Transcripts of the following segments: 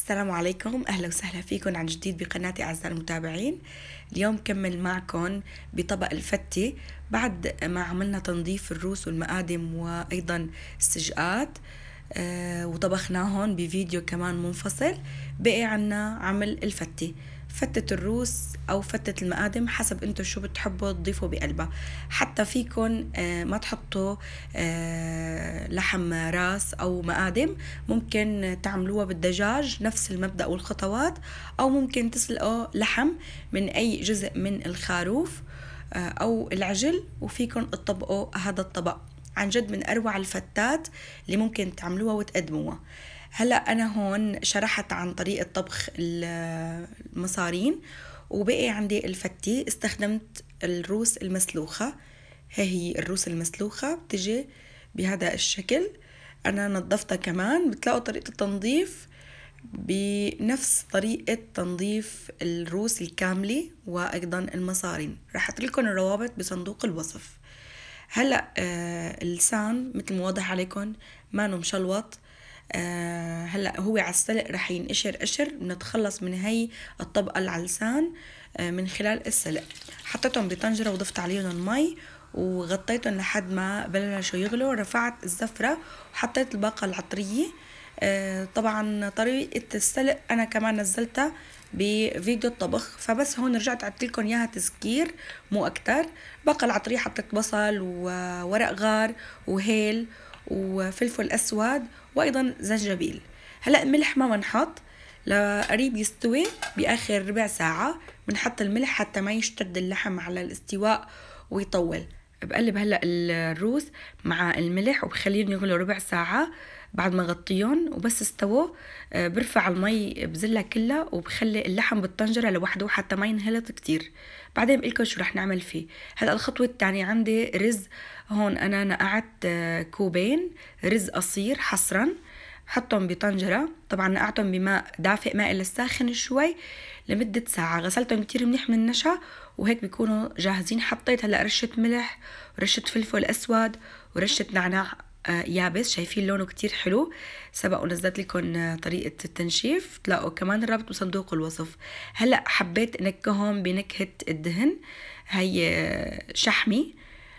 السلام عليكم أهلا وسهلا فيكم عن جديد بقناتي أعزائي المتابعين اليوم كمل معكم بطبق الفتي بعد ما عملنا تنظيف الروس والمقادم وأيضا السجقات آه، وطبخناهم بفيديو كمان منفصل بقي عنا عمل الفتي فتة الروس أو فتة المقادم حسب انتم شو بتحبوا تضيفوا بقلبها حتى فيكن آه، ما تحطوا آه، لحم راس أو مقادم ممكن تعملوها بالدجاج نفس المبدأ والخطوات أو ممكن تسلقوا لحم من أي جزء من الخروف آه، أو العجل وفيكن تطبقوا هذا الطبق عن جد من أروع الفتات اللي ممكن تعملوها وتقدموها هلا انا هون شرحت عن طريقه طبخ المصارين وبقي عندي الفتي استخدمت الروس المسلوخه هي هي الروس المسلوخه بتجي بهذا الشكل انا نظفتها كمان بتلاقوا طريقه التنظيف بنفس طريقة تنظيف الروس الكاملة وأيضا المصارين رح لكم الروابط بصندوق الوصف هلأ آه اللسان مثل ما واضح عليكم ما مشلوط آه هلا هو على السلق رح ينقشر قشر بنتخلص من هي الطبقه اللي على اللسان آه من خلال السلق حطيتهم بطنجره وضفت عليهم المي وغطيتهم لحد ما بلشوا يغلوا رفعت الزفره وحطيت الباقه العطريه آه طبعا طريقه السلق انا كمان نزلتها بفيديو الطبخ فبس هون رجعت عدت لكم اياها تذكير مو اكتر باقه العطريه حطيت بصل وورق غار وهيل وفلفل أسود وأيضا زنجبيل هلأ ملح ما بنحط لقريب يستوي بآخر ربع ساعة بنحط الملح حتى ما يشتد اللحم على الاستواء ويطول بقلب هلأ الروس مع الملح وبخليهم يغلوا ربع ساعة بعد ما غطيهم وبس استووا آه، برفع المي بزلها كلها وبخلي اللحم بالطنجرة لوحده حتى ما ينهلط كتير بعدين بقلكم شو رح نعمل فيه هلا الخطوة الثانية عندي رز هون أنا نقعت آه، كوبين رز قصير حصرا حطهم بطنجرة طبعا نقعتهم بماء دافئ ماء للساخن شوي لمدة ساعة غسلتهم كتير منيح من النشا وهيك بيكونوا جاهزين حطيت هلأ رشة ملح ورشة فلفل أسود ورشة نعناع آه، يابس شايفين لونه كتير حلو سبق ونزلت لكم آه، طريقة التنشيف تلاقوا كمان الرابط بصندوق الوصف هلأ حبيت نكهم بنكهة الدهن هي آه، شحمي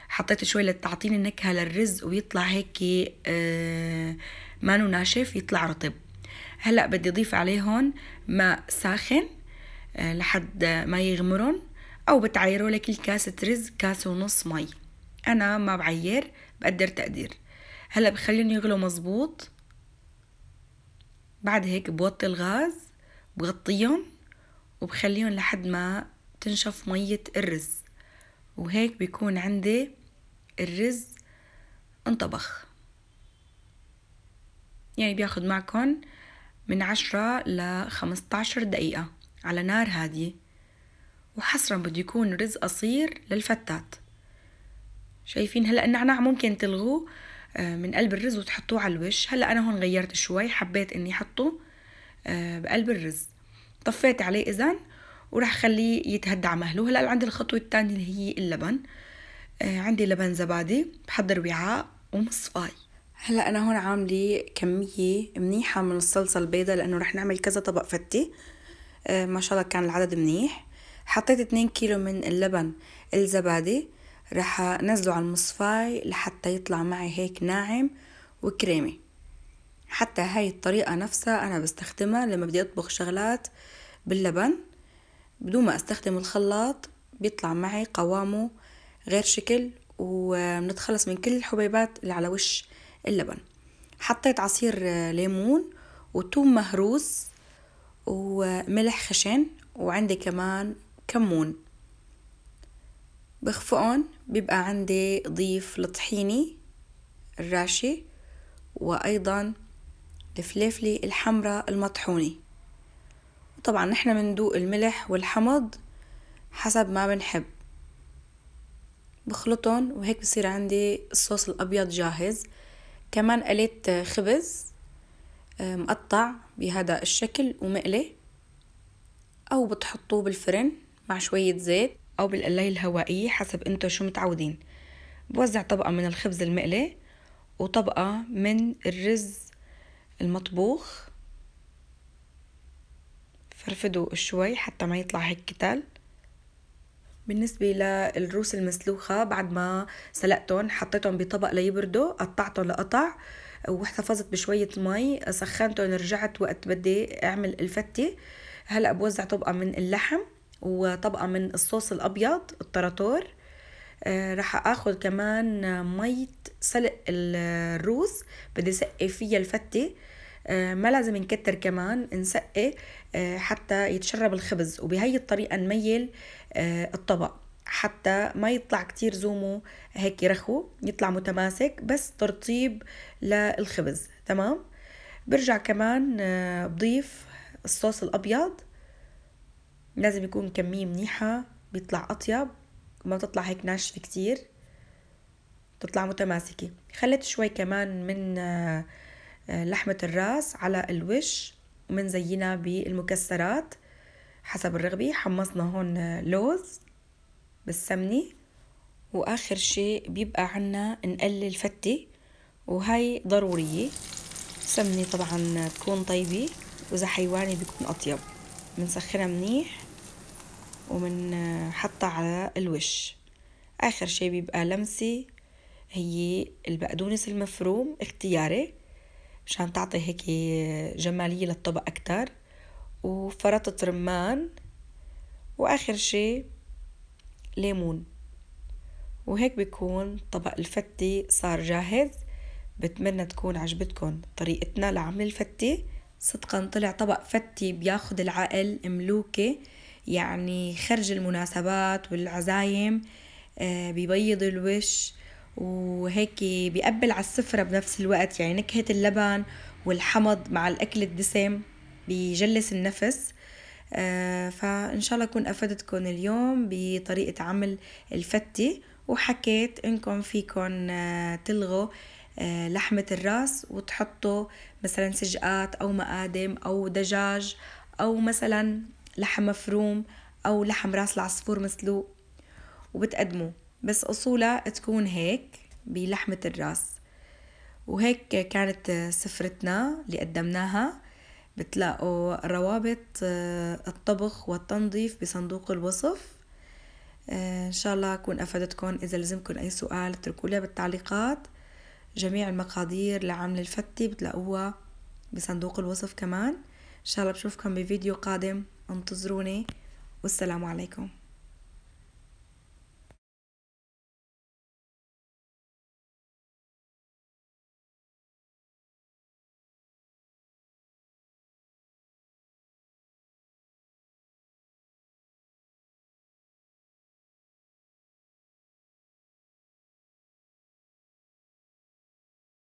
حطيت شوي لتعطيني النكهة للرز ويطلع هيك ما ناشف يطلع رطب هلأ بدي اضيف عليهم ماء ساخن لحد ما يغمرن او بتعيروا لكل كاسة رز كاسة ونص مي انا ما بعير بقدر تقدير هلا بخليهم يغلوا مظبوط بعد هيك بوطي الغاز بغطيهم وبخليهم لحد ما تنشف مية الرز وهيك بيكون عندي الرز انطبخ يعني بياخد معكم من عشرة لخمسة عشر دقيقة على نار هادية وحصرا بده يكون رز قصير للفتات شايفين هلا النعناع ممكن تلغوه آه، من قلب الرز وتحطوه على الوش هلا انا هون غيرت شوي حبيت اني احطه آه، بقلب الرز طفيت عليه اذا وراح خليه يتهدى على مهله هلا عندي الخطوه الثانيه اللي هي اللبن آه، عندي لبن زبادي بحضر وعاء ومصفاي هلا انا هون عامله كميه منيحه من الصلصه البيضاء لانه رح نعمل كذا طبق فتي ما شاء الله كان العدد منيح حطيت 2 كيلو من اللبن الزبادي رح انزله على المصفاي لحتى يطلع معي هيك ناعم وكريمي حتى هاي الطريقة نفسها أنا بستخدمها لما بدي أطبخ شغلات باللبن بدون ما أستخدم الخلاط بيطلع معي قوامه غير شكل ونتخلص من كل الحبيبات اللي على وش اللبن حطيت عصير ليمون وتوم مهروس وملح خشن وعندي كمان كمون بخفقهم بيبقى عندي ضيف الطحيني الراشي وأيضا الفليفلة الحمراء المطحونة طبعا نحن بندوق الملح والحمض حسب ما بنحب بخلطهم وهيك بصير عندي الصوص الأبيض جاهز كمان قليت خبز آه، مقطع بهذا الشكل ومقلي أو بتحطوه بالفرن مع شوية زيت أو بالقلاية الهوائية حسب أنتو شو متعودين بوزع طبقة من الخبز المقلي وطبقة من الرز المطبوخ فرفدوا شوي حتى ما يطلع هيك كتل بالنسبة للروس المسلوخة بعد ما سلقتهم حطيتهم بطبق ليبردوا قطعتهم لقطع واحتفظت بشوية مي سخنتهم رجعت وقت بدي أعمل الفتة هلأ بوزع طبقة من اللحم وطبقة من الصوص الأبيض الطراطور آه، رح اخد كمان مية سلق الروز بدي سقي فيها الفتة آه، ما لازم نكتر كمان نسقي آه، حتى يتشرب الخبز وبهي الطريقة نميل الطبق حتى ما يطلع كتير زومه هيك رخو يطلع متماسك بس ترطيب للخبز تمام برجع كمان بضيف الصوص الأبيض لازم يكون كمية منيحة بيطلع أطيب وما بتطلع هيك ناشفة كتير بتطلع متماسكة خليت شوي كمان من آه، لحمة الراس على الوش ومنزينها بالمكسرات حسب الرغبة حمصنا هون آه، لوز بالسمنة وآخر شيء بيبقى عنا نقلل فتة وهي ضرورية سمنة طبعا تكون طيبة وإذا حيواني بيكون أطيب بنسخنها منيح ومن آه، حطها على الوش آخر شي بيبقى لمسة هي البقدونس المفروم اختياري مشان تعطي هيك آه، جمالية للطبق أكتر وفرطة رمان وآخر شي ليمون وهيك بيكون طبق الفتي صار جاهز بتمنى تكون عجبتكم طريقتنا لعمل الفتي صدقا طلع طبق فتي بياخد العقل ملوكة يعني خرج المناسبات والعزايم آه، بيبيض الوش وهيك بيقبل على السفرة بنفس الوقت يعني نكهة اللبن والحمض مع الأكل الدسم بيجلس النفس آه، فإن شاء الله أكون أفدتكم اليوم بطريقة عمل الفتة وحكيت إنكم فيكم آه، تلغوا لحمة الراس وتحطوا مثلا سجقات أو مقادم أو دجاج أو مثلا لحم مفروم أو لحم راس العصفور مسلوق وبتقدمه بس أصولها تكون هيك بلحمة الراس وهيك كانت سفرتنا اللي قدمناها بتلاقوا روابط آه، الطبخ والتنظيف بصندوق الوصف آه، ان شاء الله اكون افادتكم اذا لزمكم اي سؤال اتركوا لي بالتعليقات جميع المقادير لعمل الفتي بتلاقوها بصندوق الوصف كمان ان شاء الله بشوفكم بفيديو قادم انتظروني والسلام عليكم